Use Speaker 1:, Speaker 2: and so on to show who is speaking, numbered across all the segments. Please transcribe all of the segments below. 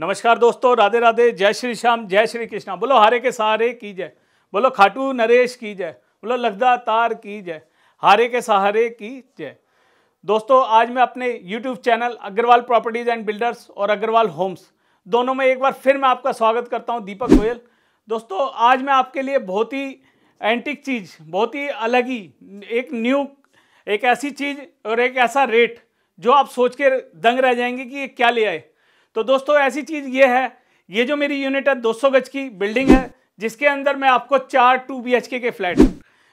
Speaker 1: नमस्कार दोस्तों राधे राधे जय श्री श्याम जय श्री कृष्णा बोलो हारे के सहारे की जय बोलो खाटू नरेश की जय बोलो लगदा तार की जय हारे के सहारे की जय दोस्तों आज मैं अपने YouTube channel Agarwal Properties and Builders और अग्रवाल होम्स दोनों में एक बार फिर मैं आपका स्वागत करता हूं दीपक गोयल दोस्तों आज मैं आपके लिए बहुत ही एंटिक चीज़ बहुत ही अलग ही एक न्यू एक ऐसी चीज़ और एक ऐसा रेट जो आप सोच के दंग रह जाएंगे कि ये क्या ले आए तो दोस्तों ऐसी चीज़ ये है ये जो मेरी यूनिट है 200 गज की बिल्डिंग है जिसके अंदर मैं आपको चार टू बी के फ्लैट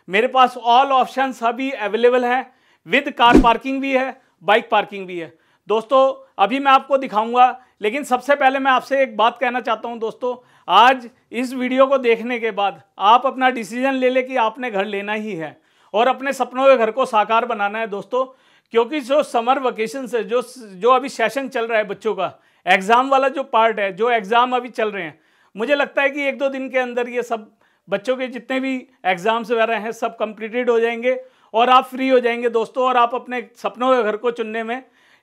Speaker 1: मेरे पास ऑल ऑप्शन अभी अवेलेबल हैं विद कार पार्किंग भी है बाइक पार्किंग भी है दोस्तों अभी मैं आपको दिखाऊंगा लेकिन सबसे पहले मैं आपसे एक बात कहना चाहता हूं दोस्तों आज इस वीडियो को देखने के बाद आप अपना डिसीजन ले लें कि आपने घर लेना ही है और अपने सपनों के घर को साकार बनाना है दोस्तों क्योंकि जो समर वकेशन से जो जो अभी सेशन चल रहा है बच्चों का एग्ज़ाम वाला जो पार्ट है जो एग्ज़ाम अभी चल रहे हैं मुझे लगता है कि एक दो दिन के अंदर ये सब बच्चों के जितने भी एग्ज़ाम्स वगैरह हैं सब कंप्लीटेड हो जाएंगे और आप फ्री हो जाएंगे दोस्तों और आप अपने सपनों के घर को चुनने में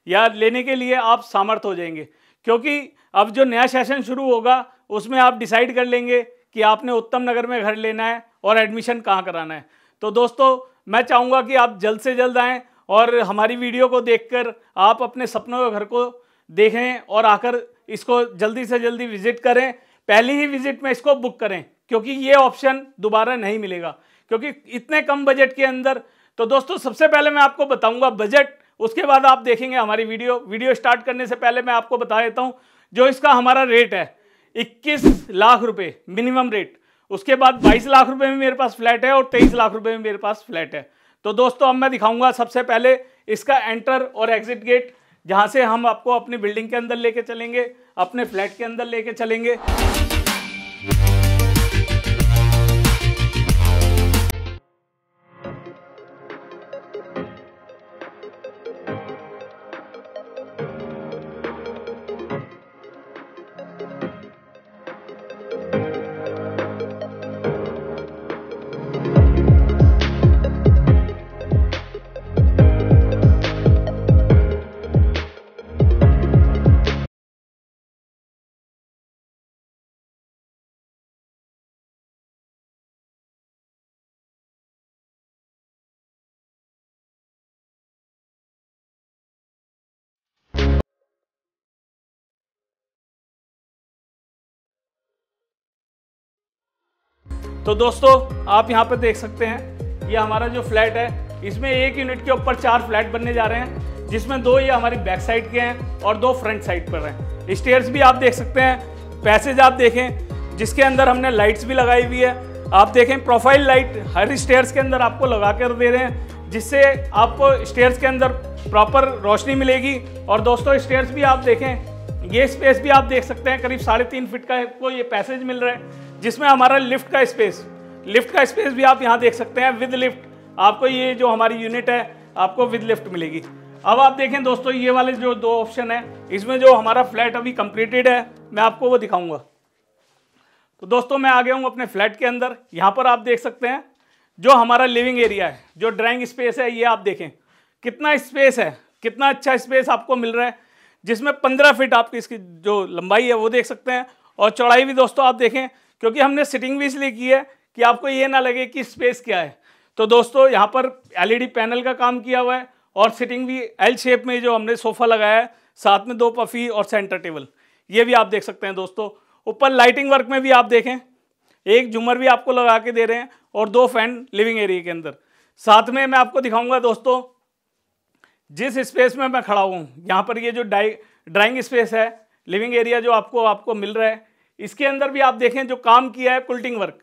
Speaker 1: या लेने के लिए आप सामर्थ हो जाएंगे क्योंकि अब जो नया सेशन शुरू होगा उसमें आप डिसाइड कर लेंगे कि आपने उत्तम नगर में घर लेना है और एडमिशन कहाँ कराना है तो दोस्तों मैं चाहूँगा कि आप जल्द से जल्द आएँ और हमारी वीडियो को देखकर आप अपने सपनों के घर को देखें और आकर इसको जल्दी से जल्दी विज़िट करें पहली ही विज़िट में इसको बुक करें क्योंकि ये ऑप्शन दोबारा नहीं मिलेगा क्योंकि इतने कम बजट के अंदर तो दोस्तों सबसे पहले मैं आपको बताऊंगा बजट उसके बाद आप देखेंगे हमारी वीडियो वीडियो स्टार्ट करने से पहले मैं आपको बता देता हूँ जो इसका हमारा रेट है इक्कीस लाख रुपये मिनिमम रेट उसके बाद 22 लाख रुपए में मेरे पास फ्लैट है और 23 लाख रुपए में मेरे पास फ्लैट है तो दोस्तों अब मैं दिखाऊंगा सबसे पहले इसका एंटर और एग्जिट गेट जहाँ से हम आपको अपनी बिल्डिंग के अंदर लेके चलेंगे अपने फ्लैट के अंदर लेके चलेंगे तो दोस्तों आप यहाँ पर देख सकते हैं ये हमारा जो फ्लैट है इसमें एक यूनिट के ऊपर चार फ्लैट बनने जा रहे हैं जिसमें दो ये हमारी बैक साइड के हैं और दो फ्रंट साइड पर हैं स्टेयर्स भी आप देख सकते हैं पैसेज आप देखें जिसके अंदर हमने लाइट्स भी लगाई हुई है आप देखें प्रोफाइल लाइट हर स्टेयर्स के अंदर आपको लगा कर दे रहे हैं जिससे आपको स्टेयर्स के अंदर प्रॉपर रोशनी मिलेगी और दोस्तों स्टेयर्स भी आप देखें ये स्पेस भी आप देख सकते हैं करीब साढ़े तीन फिट का आपको ये पैसेज मिल रहा है जिसमें हमारा लिफ्ट का स्पेस लिफ्ट का स्पेस भी आप यहाँ देख सकते हैं विद लिफ्ट आपको ये जो हमारी यूनिट है आपको विद लिफ्ट मिलेगी अब आप देखें दोस्तों ये वाले जो दो ऑप्शन है इसमें जो हमारा फ्लैट अभी कंप्लीटेड है मैं आपको वो दिखाऊंगा तो दोस्तों मैं आ गया हूँ अपने फ्लैट के अंदर यहाँ पर आप देख सकते हैं जो हमारा लिविंग एरिया है जो ड्राइंग स्पेस है ये आप देखें कितना स्पेस है कितना अच्छा स्पेस आपको मिल रहा है जिसमें पंद्रह फीट आपकी इसकी जो लंबाई है वो देख सकते हैं और चौड़ाई भी दोस्तों आप देखें क्योंकि हमने सिटिंग भी इसलिए की है कि आपको ये ना लगे कि स्पेस क्या है तो दोस्तों यहाँ पर एलईडी पैनल e का काम किया हुआ है और सिटिंग भी एल शेप में जो हमने सोफ़ा लगाया है साथ में दो पफी और सेंटर टेबल ये भी आप देख सकते हैं दोस्तों ऊपर लाइटिंग वर्क में भी आप देखें एक झूमर भी आपको लगा के दे रहे हैं और दो फैन लिविंग एरिया के अंदर साथ में मैं आपको दिखाऊंगा दोस्तों जिस स्पेस में मैं खड़ा हूँ यहाँ पर ये जो ड्राइंग स्पेस है लिविंग एरिया जो आपको आपको मिल रहा है इसके अंदर भी आप देखें जो काम किया है कुल्टिंग work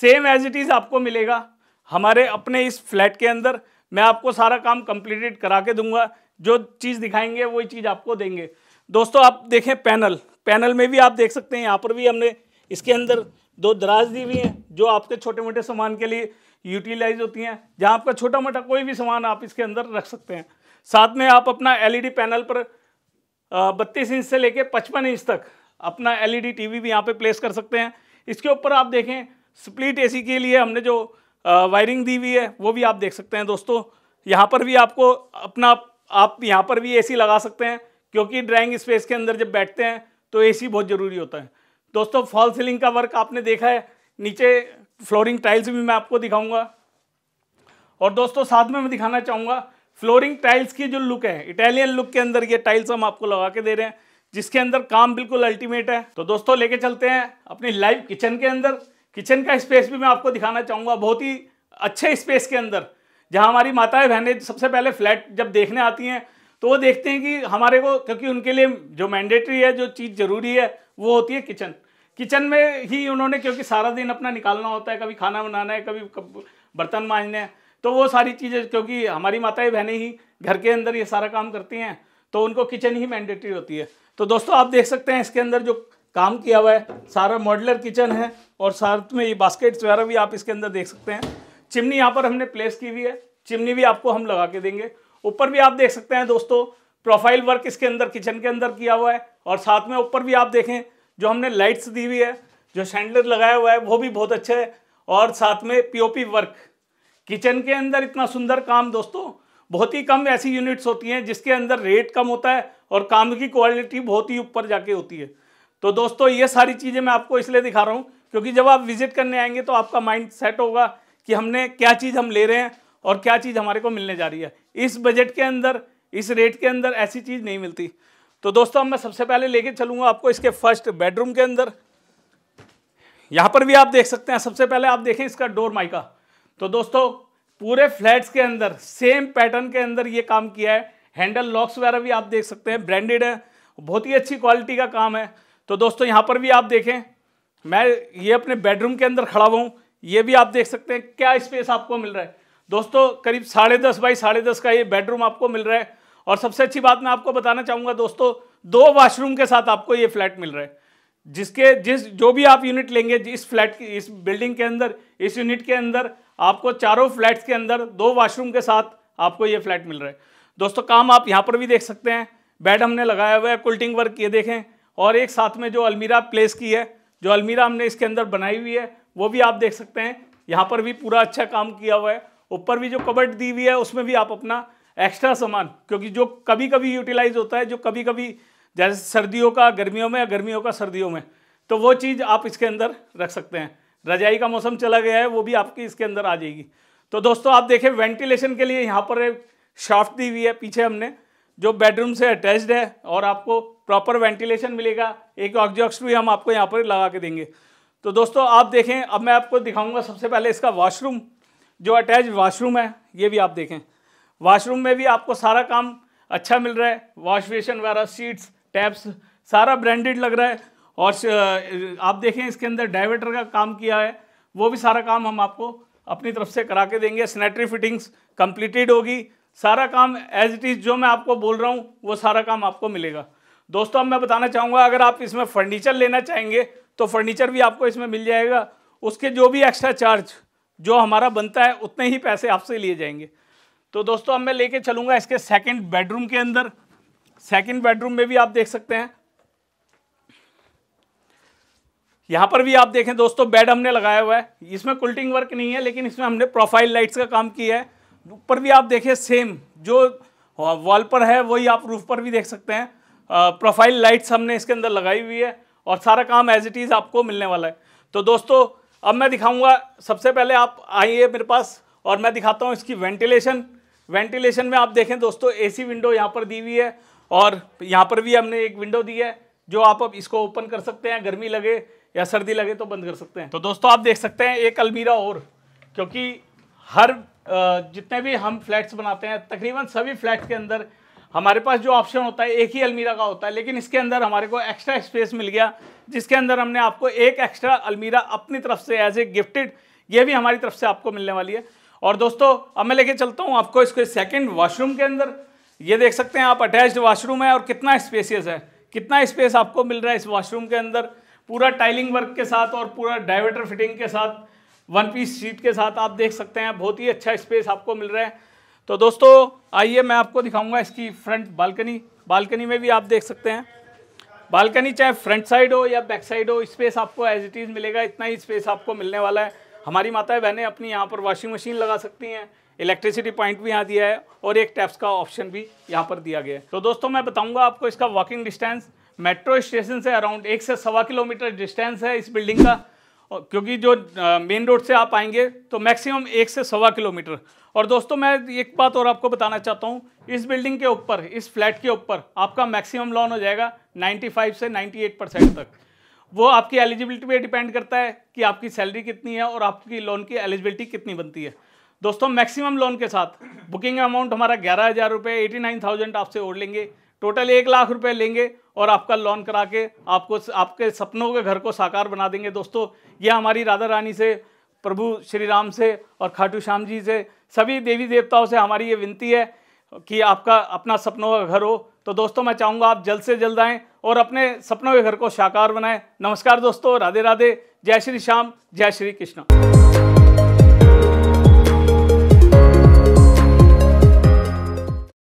Speaker 1: same as it is आपको मिलेगा हमारे अपने इस फ्लैट के अंदर मैं आपको सारा काम कंप्लीटेड करा के दूंगा जो चीज़ दिखाएंगे वही चीज़ आपको देंगे दोस्तों आप देखें पैनल पैनल में भी आप देख सकते हैं यहाँ पर भी हमने इसके अंदर दो दराज दी हुई हैं जो आपके छोटे मोटे सामान के लिए यूटिलाइज होती हैं जहाँ आपका छोटा मोटा कोई भी सामान आप इसके अंदर रख सकते हैं साथ में आप अपना एलईडी पैनल e पर बत्तीस इंच से लेकर पचपन इंच तक अपना एलईडी टीवी भी यहाँ पे प्लेस कर सकते हैं इसके ऊपर आप देखें स्प्लिट एसी के लिए हमने जो वायरिंग दी हुई है वो भी आप देख सकते हैं दोस्तों यहाँ पर भी आपको अपना आप यहाँ पर भी एसी लगा सकते हैं क्योंकि ड्राइंग स्पेस के अंदर जब बैठते हैं तो एसी बहुत ज़रूरी होता है दोस्तों फॉल सीलिंग का वर्क आपने देखा है नीचे फ्लोरिंग टाइल्स भी मैं आपको दिखाऊंगा और दोस्तों साथ में मैं दिखाना चाहूँगा फ्लोरिंग टाइल्स की जो लुक है इटालियन लुक के अंदर ये टाइल्स हम आपको लगा के दे रहे हैं जिसके अंदर काम बिल्कुल अल्टीमेट है तो दोस्तों लेके चलते हैं अपनी लाइव किचन के अंदर किचन का स्पेस भी मैं आपको दिखाना चाहूँगा बहुत ही अच्छे स्पेस के अंदर जहाँ हमारी माताएं बहनें सबसे पहले फ्लैट जब देखने आती हैं तो वो देखते हैं कि हमारे को क्योंकि उनके लिए जो मैंडेटरी है जो चीज़ ज़रूरी है वो होती है किचन किचन में ही उन्होंने क्योंकि सारा दिन अपना निकालना होता है कभी खाना बनाना है कभी बर्तन माँजना है तो वो सारी चीज़ें क्योंकि हमारी माताएं बहनें ही घर के अंदर ये सारा काम करती हैं तो उनको किचन ही मैंडेटरी होती है तो दोस्तों आप देख सकते हैं इसके अंदर जो काम किया हुआ है सारा मॉडलर किचन है और साथ में ये बास्केट्स वगैरह भी आप इसके अंदर देख सकते हैं चिमनी यहाँ पर हमने प्लेस की हुई है चिमनी भी आपको हम लगा के देंगे ऊपर भी आप देख सकते हैं दोस्तों प्रोफाइल वर्क इसके अंदर किचन के अंदर किया हुआ है और साथ में ऊपर भी आप देखें जो हमने लाइट्स दी हुई है जो सैंडलर लगाया हुआ है वो भी बहुत अच्छा है और साथ में पीओपी वर्क किचन के अंदर इतना सुंदर काम दोस्तों बहुत ही कम ऐसी यूनिट्स होती हैं जिसके अंदर रेट कम होता है और काम की क्वालिटी बहुत ही ऊपर जाके होती है तो दोस्तों ये सारी चीज़ें मैं आपको इसलिए दिखा रहा हूँ क्योंकि जब आप विजिट करने आएंगे तो आपका माइंड सेट होगा कि हमने क्या चीज़ हम ले रहे हैं और क्या चीज़ हमारे को मिलने जा रही है इस बजट के अंदर इस रेट के अंदर ऐसी चीज़ नहीं मिलती तो दोस्तों मैं सबसे पहले लेके चलूँगा आपको इसके फर्स्ट बेडरूम के अंदर यहाँ पर भी आप देख सकते हैं सबसे पहले आप देखें इसका डोर माइका तो दोस्तों पूरे फ्लैट्स के अंदर सेम पैटर्न के अंदर ये काम किया है हैंडल लॉक्स वगैरह भी आप देख सकते हैं ब्रांडेड है बहुत ही अच्छी क्वालिटी का काम है तो दोस्तों यहाँ पर भी आप देखें मैं ये अपने बेडरूम के अंदर खड़ा हुआ हूँ ये भी आप देख सकते हैं क्या स्पेस आपको मिल रहा है दोस्तों करीब साढ़े दस बाई साढ़े दस का ये बेडरूम आपको मिल रहा है और सबसे अच्छी बात मैं आपको बताना चाहूँगा दोस्तों दो वाशरूम के साथ आपको ये फ्लैट मिल रहा है जिसके जिस जो भी आप यूनिट लेंगे इस फ्लैट की इस बिल्डिंग के अंदर इस यूनिट के अंदर आपको चारों फ्लैट्स के अंदर दो वाशरूम के साथ आपको ये फ्लैट मिल रहा है दोस्तों काम आप यहाँ पर भी देख सकते हैं बेड हमने लगाया हुआ है कुल्टिंग वर्क ये देखें और एक साथ में जो अलमीरा प्लेस की है जो अलमीरा हमने इसके अंदर बनाई हुई है वो भी आप देख सकते हैं यहाँ पर भी पूरा अच्छा काम किया हुआ है ऊपर भी जो कबट दी हुई है उसमें भी आप अपना एक्स्ट्रा सामान क्योंकि जो कभी कभी यूटिलाइज होता है जो कभी कभी जैसे सर्दियों का गर्मियों में या गर्मियों का सर्दियों में तो वो चीज़ आप इसके अंदर रख सकते हैं रजाई का मौसम चला गया है वो भी आपकी इसके अंदर आ जाएगी तो दोस्तों आप देखें वेंटिलेशन के लिए यहाँ पर शाफ्ट दी हुई है पीछे हमने जो बेडरूम से अटैच्ड है और आपको प्रॉपर वेंटिलेशन मिलेगा एक ऑक्जॉक्स भी हम आपको यहाँ पर लगा के देंगे तो दोस्तों आप देखें अब मैं आपको दिखाऊंगा सबसे पहले इसका वॉशरूम जो अटैच वाशरूम है ये भी आप देखें वाशरूम में भी आपको सारा काम अच्छा मिल रहा है वॉश बेसन वगैरह सीट्स टैप्स सारा ब्रांडेड लग रहा है और आप देखें इसके अंदर डाइवर्टर का काम किया है वो भी सारा काम हम आपको अपनी तरफ से करा के देंगे सैनिटरी फिटिंग्स कंप्लीटेड होगी सारा काम एज इट इज़ जो मैं आपको बोल रहा हूँ वो सारा काम आपको मिलेगा दोस्तों अब मैं बताना चाहूँगा अगर आप इसमें फर्नीचर लेना चाहेंगे तो फर्नीचर भी आपको इसमें मिल जाएगा उसके जो भी एक्स्ट्रा चार्ज जो हमारा बनता है उतने ही पैसे आपसे लिए जाएंगे तो दोस्तों अब मैं लेके चलूँगा इसके सेकंड बेडरूम के अंदर सेकंड बेडरूम में भी आप देख सकते हैं यहाँ पर भी आप देखें दोस्तों बेड हमने लगाया हुआ है इसमें कुल्टिंग वर्क नहीं है लेकिन इसमें हमने प्रोफाइल लाइट्स का काम किया है पर भी आप देखें सेम जो वॉल हाँ, पर है वही आप रूफ पर भी देख सकते हैं प्रोफाइल लाइट्स हमने इसके अंदर लगाई हुई है और सारा काम एज इट इज़ आपको मिलने वाला है तो दोस्तों अब मैं दिखाऊंगा सबसे पहले आप आइए मेरे पास और मैं दिखाता हूँ इसकी वेंटिलेशन वेंटिलेशन में आप देखें दोस्तों ए विंडो यहाँ पर दी हुई है और यहाँ पर भी हमने एक विंडो दी है जो आप अब इसको ओपन कर सकते हैं गर्मी लगे या सर्दी लगे तो बंद कर सकते हैं तो दोस्तों आप देख सकते हैं एक अलमीरा और क्योंकि हर जितने भी हम फ्लैट्स बनाते हैं तकरीबन सभी फ्लैट्स के अंदर हमारे पास जो ऑप्शन होता है एक ही अलमीरा का होता है लेकिन इसके अंदर हमारे को एक्स्ट्रा स्पेस मिल गया जिसके अंदर हमने आपको एक एक्स्ट्रा अलमीरा अपनी तरफ से एज ए गिफ्टेड ये भी हमारी तरफ से आपको मिलने वाली है और दोस्तों अब मैं लेके चलता हूँ आपको इसको सेकेंड वाशरूम के अंदर ये देख सकते हैं आप अटैच्ड वाशरूम है और कितना स्पेसियस है कितना स्पेस आपको मिल रहा है इस वाशरूम के अंदर पूरा टाइलिंग वर्क के साथ और पूरा डाइवर्टर फिटिंग के साथ वन पीस सीट के साथ आप देख सकते हैं बहुत ही अच्छा स्पेस आपको मिल रहा है तो दोस्तों आइए मैं आपको दिखाऊंगा इसकी फ्रंट बालकनी बालकनी में भी आप देख सकते हैं बालकनी चाहे फ्रंट साइड हो या बैक साइड हो स्पेस आपको एज इट इज़ मिलेगा इतना ही स्पेस आपको मिलने वाला है हमारी माताएं बहनें अपनी यहाँ पर वॉशिंग मशीन लगा सकती हैं इलेक्ट्रिसिटी पॉइंट भी यहाँ दिया है और एक टैप्स का ऑप्शन भी यहाँ पर दिया गया है तो दोस्तों मैं बताऊँगा आपको इसका वॉकिंग डिस्टेंस मेट्रो स्टेशन से अराउंड एक से सवा किलोमीटर डिस्टेंस है इस बिल्डिंग का क्योंकि जो मेन रोड से आप आएंगे तो मैक्सिमम एक से सवा किलोमीटर और दोस्तों मैं एक बात और आपको बताना चाहता हूँ इस बिल्डिंग के ऊपर इस फ्लैट के ऊपर आपका मैक्सिमम लोन हो जाएगा 95 से 98 परसेंट तक वो आपकी एलिजिबिलिटी पे डिपेंड करता है कि आपकी सैलरी कितनी है और आपकी लोन की एलिजिबिलिटी कितनी बनती है दोस्तों मैक्सिमम लोन के साथ बुकिंग अमाउंट हमारा ग्यारह हज़ार रुपये एटी नाइन थाउजेंड आपसे ओढ़ लेंगे टोटल एक लाख रुपए लेंगे और आपका लोन करा के आपको आपके सपनों के घर को साकार बना देंगे दोस्तों यह हमारी राधा रानी से प्रभु श्री राम से और खाटू श्याम जी से सभी देवी देवताओं से हमारी ये विनती है कि आपका अपना सपनों का घर हो तो दोस्तों मैं चाहूँगा आप जल्द से जल्द आएँ और अपने सपनों के घर को साकार बनाएं नमस्कार दोस्तों राधे राधे जय श्री श्याम जय श्री कृष्ण